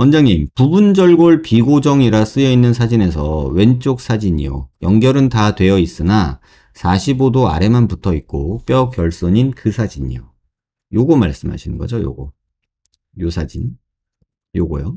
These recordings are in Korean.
원장님, 부분절골 비고정이라 쓰여 있는 사진에서 왼쪽 사진이요. 연결은 다 되어 있으나 45도 아래만 붙어 있고 뼈 결손인 그 사진이요. 요거 말씀하시는 거죠, 요거. 요 사진. 요거요.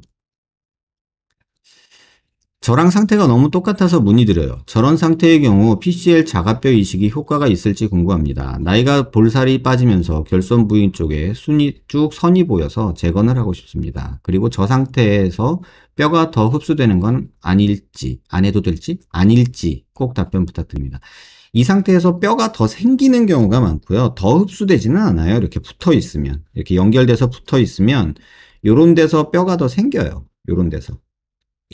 저랑 상태가 너무 똑같아서 문의드려요. 저런 상태의 경우 PCL 자가뼈 이식이 효과가 있을지 궁금합니다. 나이가 볼살이 빠지면서 결손 부인 쪽에 순이 쭉 선이 보여서 재건을 하고 싶습니다. 그리고 저 상태에서 뼈가 더 흡수되는 건 아닐지, 안 해도 될지, 아닐지 꼭 답변 부탁드립니다. 이 상태에서 뼈가 더 생기는 경우가 많고요. 더 흡수되지는 않아요. 이렇게 붙어 있으면. 이렇게 연결돼서 붙어 있으면 요런 데서 뼈가 더 생겨요. 요런 데서.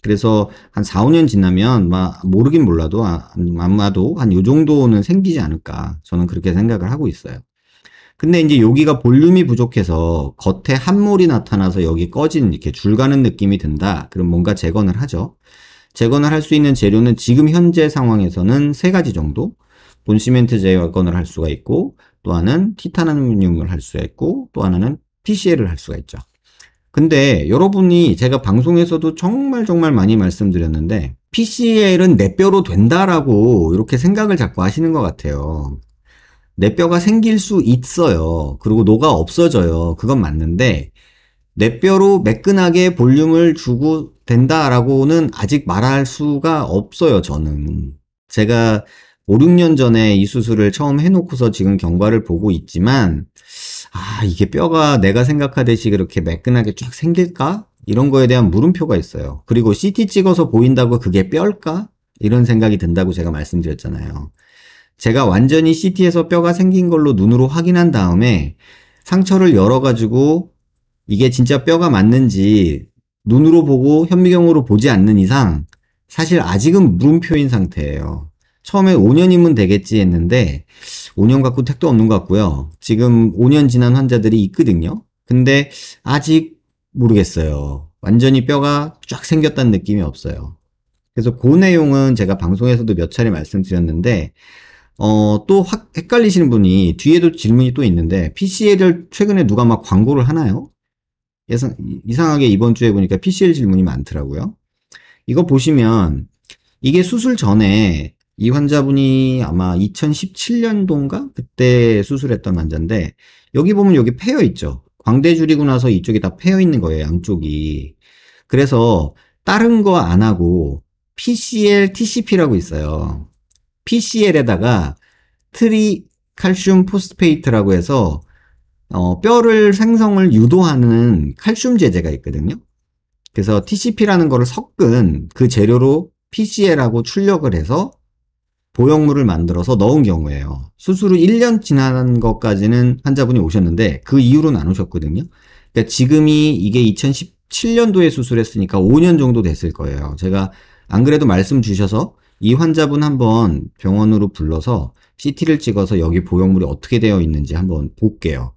그래서 한 4, 5년 지나면 모르긴 몰라도 아, 아마도 한 요 정도는 생기지 않을까 저는 그렇게 생각을 하고 있어요. 근데 이제 여기가 볼륨이 부족해서 겉에 한몰이 나타나서 여기 꺼진 이렇게 줄 가는 느낌이 든다. 그럼 뭔가 재건을 하죠. 재건을 할 수 있는 재료는 지금 현재 상황에서는 세 가지 정도. 본시멘트 재건을 할 수가 있고 또 하나는 티타늄을 할 수가 있고 또 하나는 p c l 을할 수가 있죠. 근데 여러분이 제가 방송에서도 정말 정말 많이 말씀드렸는데 PCL은 내 뼈로 된다라고 이렇게 생각을 자꾸 하시는 것 같아요. 내 뼈가 생길 수 있어요. 그리고 녹가 없어져요. 그건 맞는데 내 뼈로 매끈하게 볼륨을 주고 된다라고는 아직 말할 수가 없어요. 저는 제가 5, 6년 전에 이 수술을 처음 해놓고서 지금 경과를 보고 있지만, 아, 이게 뼈가 내가 생각하듯이 그렇게 매끈하게 쫙 생길까? 이런 거에 대한 물음표가 있어요. 그리고 CT 찍어서 보인다고 그게 뼈일까? 이런 생각이 든다고 제가 말씀드렸잖아요. 제가 완전히 CT에서 뼈가 생긴 걸로 눈으로 확인한 다음에 상처를 열어가지고 이게 진짜 뼈가 맞는지 눈으로 보고 현미경으로 보지 않는 이상 사실 아직은 물음표인 상태예요. 처음에 5년이면 되겠지 했는데 5년 갖고 택도 없는 것 같고요. 지금 5년 지난 환자들이 있거든요. 근데 아직 모르겠어요. 완전히 뼈가 쫙 생겼다는 느낌이 없어요. 그래서 그 내용은 제가 방송에서도 몇 차례 말씀드렸는데 어, 또확 헷갈리시는 분이 뒤에도 질문이 또 있는데 PCL을 최근에 누가 막 광고를 하나요? 예상, 이상하게 이번 주에 보니까 PCL 질문이 많더라고요. 이거 보시면 이게 수술 전에 이 환자분이 아마 2017년도인가 그때 수술했던 환자인데 여기 보면 여기 패여 있죠. 광대 줄이고 나서 이쪽이 다 패여 있는 거예요. 양쪽이. 그래서 다른 거 안 하고 PCL, TCP라고 있어요. PCL에다가 트리칼슘 포스페이트라고 해서 어, 뼈를 생성을 유도하는 칼슘제제가 있거든요. 그래서 TCP라는 거를 섞은 그 재료로 PCL하고 출력을 해서 보형물을 만들어서 넣은 경우에요 수술 후 1년 지난 것까지는 환자분이 오셨는데 그 이후로는 안 오셨거든요. 그러니까 지금이 이게 2017년도에 수술했으니까 5년 정도 됐을 거예요. 제가 안 그래도 말씀 주셔서 이 환자분 한번 병원으로 불러서 CT를 찍어서 여기 보형물이 어떻게 되어 있는지 한번 볼게요.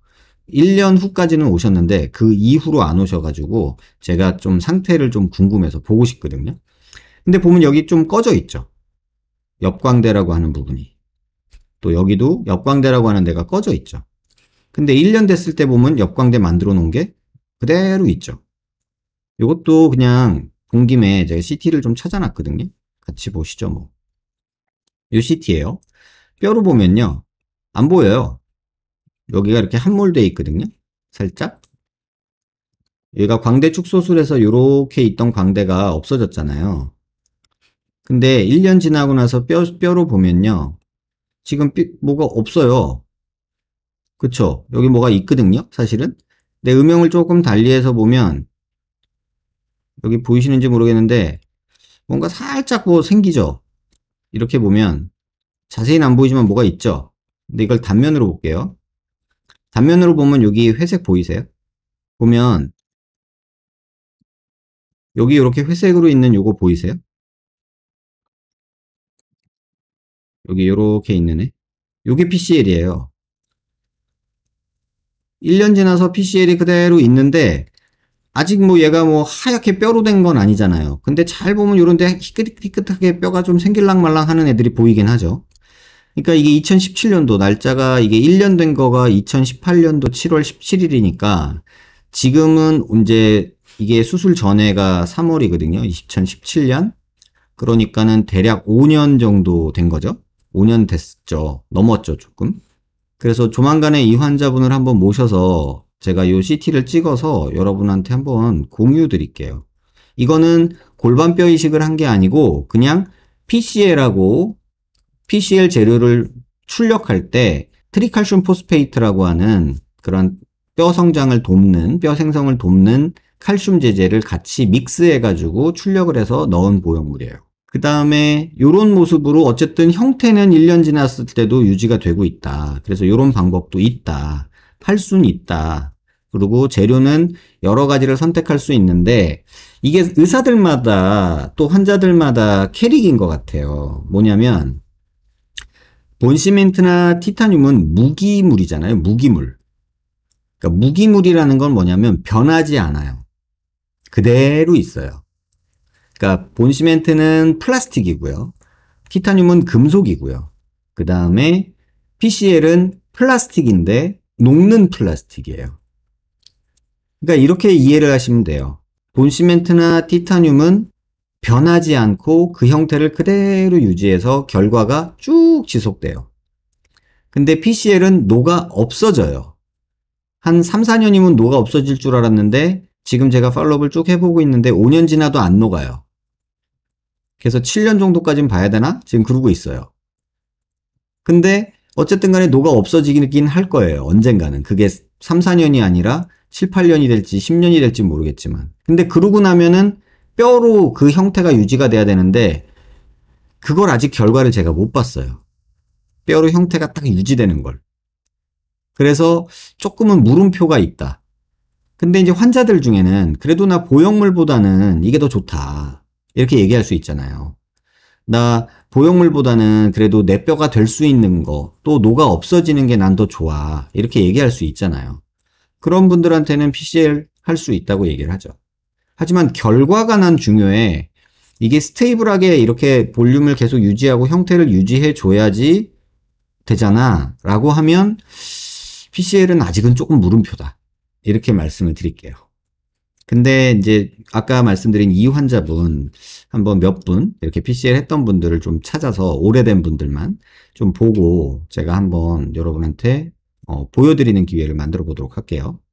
1년 후까지는 오셨는데 그 이후로 안 오셔가지고 제가 좀 상태를 좀 궁금해서 보고 싶거든요. 근데 보면 여기 좀 꺼져 있죠. 역광대라고 하는 부분이. 또 여기도 역광대라고 하는 데가 꺼져 있죠. 근데 1년 됐을 때 보면 역광대 만들어 놓은 게 그대로 있죠. 이것도 그냥 본 김에 제가 CT를 좀 찾아놨거든요. 같이 보시죠, 뭐. 요 CT예요. 뼈로 보면요. 안 보여요. 여기가 이렇게 함몰되어 있거든요. 살짝. 얘가 광대 축소술에서 이렇게 있던 광대가 없어졌잖아요. 근데 1년 지나고 나서 뼈, 뼈로 보면요. 지금 뼈, 뭐가 없어요. 그쵸? 여기 뭐가 있거든요. 사실은. 내 음영을 조금 달리해서 보면 여기 보이시는지 모르겠는데 뭔가 살짝 뭐 생기죠. 이렇게 보면 자세히는 안 보이지만 뭐가 있죠. 근데 이걸 단면으로 볼게요. 단면으로 보면 여기 회색 보이세요? 보면 여기 이렇게 회색으로 있는 요거 보이세요? 여기 이렇게 있는 애 요게 PCL이에요. 1년 지나서 PCL이 그대로 있는데 아직 뭐 얘가 뭐 하얗게 뼈로 된 건 아니잖아요. 근데 잘 보면 요런데 희끗희끗하게 뼈가 좀 생길랑 말랑 하는 애들이 보이긴 하죠. 그러니까 이게 2017년도 날짜가 이게 1년 된 거가 2018년도 7월 17일이니까 지금은 이제 이게 수술 전에가 3월이거든요. 2017년. 그러니까는 대략 5년 정도 된 거죠. 5년 됐죠. 넘었죠, 조금. 그래서 조만간에 이 환자분을 한번 모셔서 제가 이 CT를 찍어서 여러분한테 한번 공유 드릴게요. 이거는 골반뼈 이식을 한 게 아니고 그냥 PCL하고 PCL 재료를 출력할 때 트리칼슘 포스페이트라고 하는 그런 뼈 성장을 돕는 뼈 생성을 돕는 칼슘 제제를 같이 믹스해 가지고 출력을 해서 넣은 보형물이에요. 그 다음에 이런 모습으로 어쨌든 형태는 1년 지났을 때도 유지가 되고 있다. 그래서 이런 방법도 있다. 팔 순 있다. 그리고 재료는 여러 가지를 선택할 수 있는데 이게 의사들마다 또 환자들마다 캐릭인 것 같아요. 뭐냐면 본시멘트나 티타늄은 무기물이잖아요. 무기물. 그러니까 무기물이라는 건 뭐냐면 변하지 않아요. 그대로 있어요. 그러니까 본 시멘트는 플라스틱이고요. 티타늄은 금속이고요. 그 다음에 PCL은 플라스틱인데 녹는 플라스틱이에요. 그러니까 이렇게 이해를 하시면 돼요. 본 시멘트나 티타늄은 변하지 않고 그 형태를 그대로 유지해서 결과가 쭉 지속돼요. 근데 PCL은 녹아 없어져요. 한 3, 4년이면 녹아 없어질 줄 알았는데 지금 제가 팔로업을 쭉 해보고 있는데 5년 지나도 안 녹아요. 그래서 7년 정도까지는 봐야 되나? 지금 그러고 있어요. 근데 어쨌든 간에 노가 없어지긴 할 거예요. 언젠가는. 그게 3, 4년이 아니라 7, 8년이 될지 10년이 될지 모르겠지만. 근데 그러고 나면은 뼈로 그 형태가 유지가 돼야 되는데 그걸 아직 결과를 제가 못 봤어요. 뼈로 형태가 딱 유지되는 걸. 그래서 조금은 물음표가 있다. 근데 이제 환자들 중에는 그래도 나 보형물보다는 이게 더 좋다. 이렇게 얘기할 수 있잖아요. 나 보형물보다는 그래도 내 뼈가 될 수 있는 거, 또 노가 없어지는 게 난 더 좋아. 이렇게 얘기할 수 있잖아요. 그런 분들한테는 PCL 할 수 있다고 얘기를 하죠. 하지만 결과가 난 중요해. 이게 스테이블하게 이렇게 볼륨을 계속 유지하고 형태를 유지해 줘야지 되잖아. 라고 하면 PCL은 아직은 조금 물음표다. 이렇게 말씀을 드릴게요. 근데 이제 아까 말씀드린 이 환자분 한번 몇 분 이렇게 p c r 했던 분들을 좀 찾아서 오래된 분들만 좀 보고 제가 한번 여러분한테 어, 보여드리는 기회를 만들어 보도록 할게요.